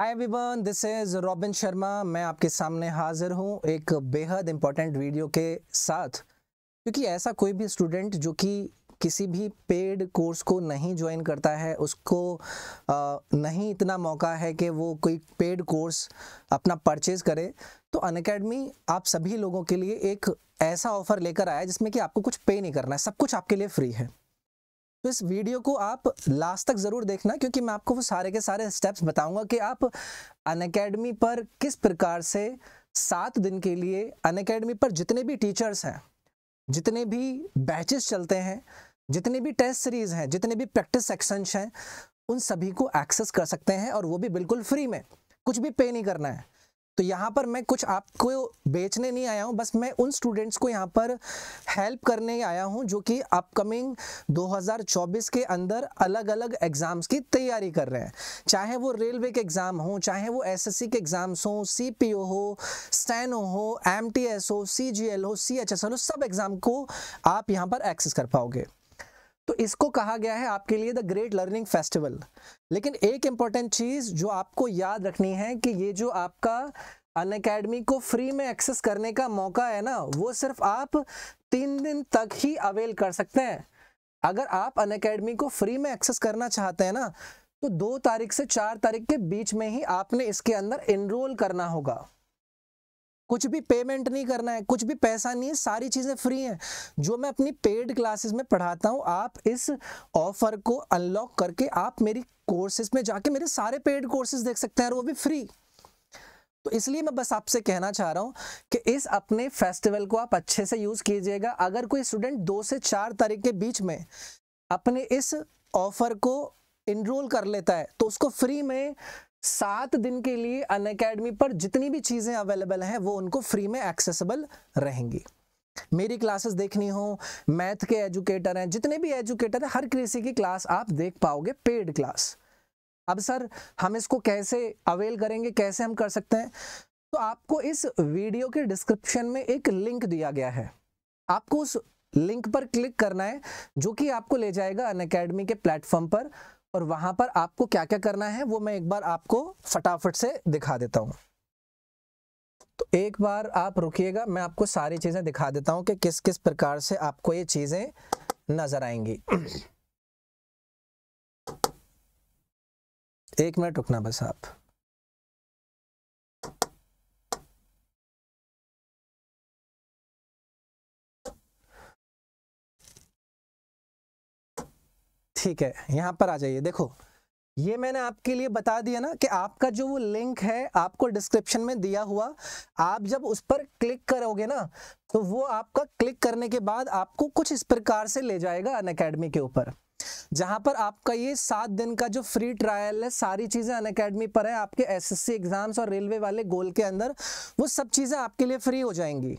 hi everyone this is Robin Sharma मैं आपके सामने हाज़िर हूँ एक बेहद इम्पॉर्टेंट वीडियो के साथ क्योंकि ऐसा कोई भी स्टूडेंट जो कि किसी भी पेड कोर्स को नहीं ज्वाइन करता है उसको आ, नहीं इतना मौका है कि वो कोई पेड कोर्स अपना परचेज़ करे तो अन अकेडमी आप सभी लोगों के लिए एक ऐसा ऑफ़र लेकर आया जिसमें कि आपको कुछ पे नहीं करना है सब कुछ आपके लिए फ्री है तो इस वीडियो को आप लास्ट तक ज़रूर देखना क्योंकि मैं आपको वो सारे के सारे स्टेप्स बताऊंगा कि आप अन पर किस प्रकार से सात दिन के लिए अन पर जितने भी टीचर्स हैं जितने भी बैचेस चलते हैं जितने भी टेस्ट सीरीज़ हैं जितने भी प्रैक्टिस सेक्शंस हैं उन सभी को एक्सेस कर सकते हैं और वो भी बिल्कुल फ्री में कुछ भी पे नहीं करना है तो यहाँ पर मैं कुछ आपको बेचने नहीं आया हूँ बस मैं उन स्टूडेंट्स को यहाँ पर हेल्प करने आया हूँ जो कि अपकमिंग 2024 के अंदर अलग अलग एग्ज़ाम्स की तैयारी कर रहे हैं चाहे वो रेलवे के एग्ज़ाम हों चाहे वो एसएससी के एग्ज़ाम्स हों सीपीओ हो स्टैनो हो एमटीएस हो सीजीएल हो एल हो सब एग्ज़ाम को आप यहाँ पर एक्सेस कर पाओगे तो इसको कहा गया है आपके लिए द ग्रेट लर्निंग फेस्टिवल लेकिन एक इम्पॉर्टेंट चीज़ जो आपको याद रखनी है कि ये जो आपका अन अकेडमी को फ्री में एक्सेस करने का मौका है ना वो सिर्फ आप तीन दिन तक ही अवेल कर सकते हैं अगर आप अन अकेडमी को फ्री में एक्सेस करना चाहते हैं ना तो दो तारीख से चार तारीख के बीच में ही आपने इसके अंदर इनरोल करना होगा कुछ भी पेमेंट नहीं करना है कुछ भी पैसा नहीं है सारी चीज़ें फ्री हैं जो मैं अपनी पेड क्लासेस में पढ़ाता हूँ आप इस ऑफर को अनलॉक करके आप मेरी कोर्सेज में जाके मेरे सारे पेड कोर्सेज देख सकते हैं और वो भी फ्री तो इसलिए मैं बस आपसे कहना चाह रहा हूँ कि इस अपने फेस्टिवल को आप अच्छे से यूज़ कीजिएगा अगर कोई स्टूडेंट दो से चार तारीख के बीच में अपने इस ऑफर को इनरोल कर लेता है तो उसको फ्री में सात दिन के लिए अन अकेडमी पर जितनी भी चीज़ें अवेलेबल हैं वो उनको फ्री में एक्सेसिबल रहेंगी मेरी क्लासेस देखनी हो मैथ के एजुकेटर हैं जितने भी एजुकेटर हैं हर किसी की क्लास आप देख पाओगे पेड क्लास अब सर हम इसको कैसे अवेल करेंगे कैसे हम कर सकते हैं तो आपको इस वीडियो के डिस्क्रिप्शन में एक लिंक दिया गया है आपको उस लिंक पर क्लिक करना है जो कि आपको ले जाएगा अन अकेडमी के प्लेटफॉर्म पर और वहां पर आपको क्या क्या करना है वो मैं एक बार आपको फटाफट से दिखा देता हूं तो एक बार आप रुकिएगा मैं आपको सारी चीज़ें दिखा देता हूं कि किस किस प्रकार से आपको ये चीज़ें नज़र आएंगी एक मिनट रुकना बस आप ठीक है यहाँ पर आ जाइए देखो ये मैंने आपके लिए बता दिया ना कि आपका जो वो लिंक है आपको डिस्क्रिप्शन में दिया हुआ आप जब उस पर क्लिक करोगे ना तो वो आपका क्लिक करने के बाद आपको कुछ इस प्रकार से ले जाएगा अन के ऊपर जहां पर आपका ये सात दिन का जो फ्री ट्रायल है सारी चीजें अन अकेडमी पर है आपके एसएससी एग्जाम्स और रेलवे वाले गोल के अंदर वो सब चीजें आपके लिए फ्री हो जाएंगी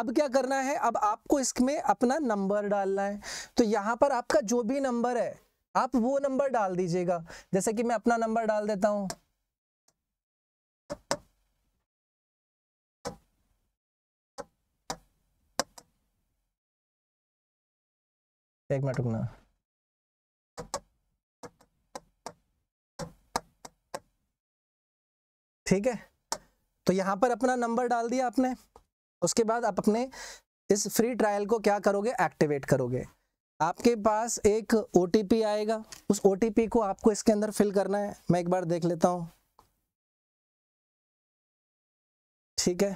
अब क्या करना है अब आपको इसमें अपना नंबर डालना है तो यहाँ पर आपका जो भी नंबर है आप वो नंबर डाल दीजिएगा जैसे कि मैं अपना नंबर डाल देता हूं एक मिनट रुकना ठीक है तो यहाँ पर अपना नंबर डाल दिया आपने उसके बाद आप अपने इस फ्री ट्रायल को क्या करोगे एक्टिवेट करोगे आपके पास एक ओ आएगा उस ओ को आपको इसके अंदर फिल करना है मैं एक बार देख लेता हूँ ठीक है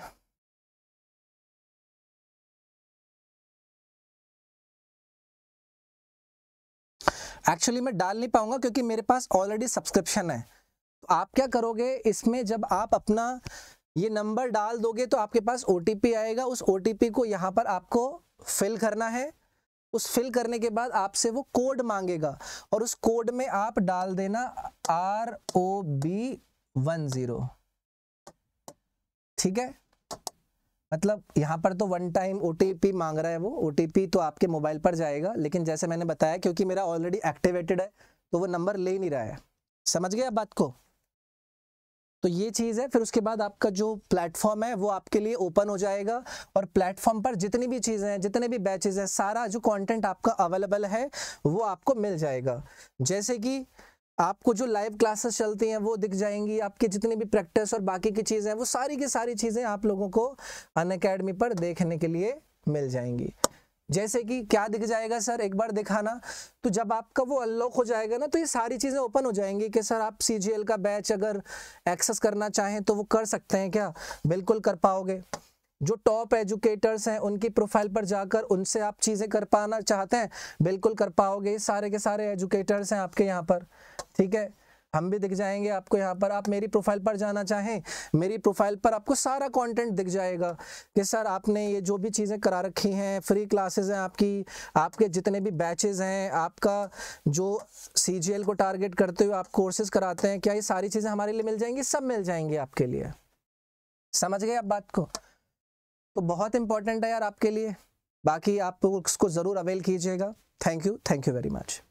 एक्चुअली मैं डाल नहीं पाऊंगा क्योंकि मेरे पास ऑलरेडी सब्सक्रिप्शन है आप क्या करोगे इसमें जब आप अपना ये नंबर डाल दोगे तो आपके पास ओ आएगा उस ओ को यहाँ पर आपको फिल करना है उस फिल करने के बाद आपसे वो कोड मांगेगा और उस कोड में आप डाल देना R O B one zero ठीक है मतलब यहाँ पर तो वन टाइम ओ मांग रहा है वो ओ तो आपके मोबाइल पर जाएगा लेकिन जैसे मैंने बताया क्योंकि मेरा ऑलरेडी एक्टिवेटेड है तो वो नंबर ले नहीं रहा है समझ गया बात को तो ये चीज़ है फिर उसके बाद आपका जो प्लेटफॉर्म है वो आपके लिए ओपन हो जाएगा और प्लेटफॉर्म पर जितनी भी चीज़ें हैं जितने भी बैचेज हैं सारा जो कंटेंट आपका अवेलेबल है वो आपको मिल जाएगा जैसे कि आपको जो लाइव क्लासेस चलती हैं वो दिख जाएंगी आपके जितने भी प्रैक्टिस और बाकी की चीज़ें हैं वो सारी की सारी चीज़ें आप लोगों को अन पर देखने के लिए मिल जाएंगी जैसे कि क्या दिख जाएगा सर एक बार दिखाना तो जब आपका वो अनलॉक हो जाएगा ना तो ये सारी चीज़ें ओपन हो जाएंगी कि सर आप सी का बैच अगर एक्सेस करना चाहें तो वो कर सकते हैं क्या बिल्कुल कर पाओगे जो टॉप एजुकेटर्स हैं उनकी प्रोफाइल पर जाकर उनसे आप चीज़ें कर पाना चाहते हैं बिल्कुल कर पाओगे सारे के सारे एजुकेटर्स हैं आपके यहाँ पर ठीक है हम भी दिख जाएंगे आपको यहाँ पर आप मेरी प्रोफाइल पर जाना चाहें मेरी प्रोफाइल पर आपको सारा कंटेंट दिख जाएगा कि सर आपने ये जो भी चीज़ें करा रखी हैं फ्री क्लासेस हैं आपकी आपके जितने भी बैचेज़ हैं आपका जो सी को टारगेट करते हुए आप कोर्सेज कराते हैं क्या ये सारी चीज़ें हमारे लिए मिल जाएंगी सब मिल जाएंगी आपके लिए समझ गए आप बात को तो बहुत इंपॉर्टेंट है यार आपके लिए बाकी आप उसको ज़रूर अवेल कीजिएगा thank you thank you very much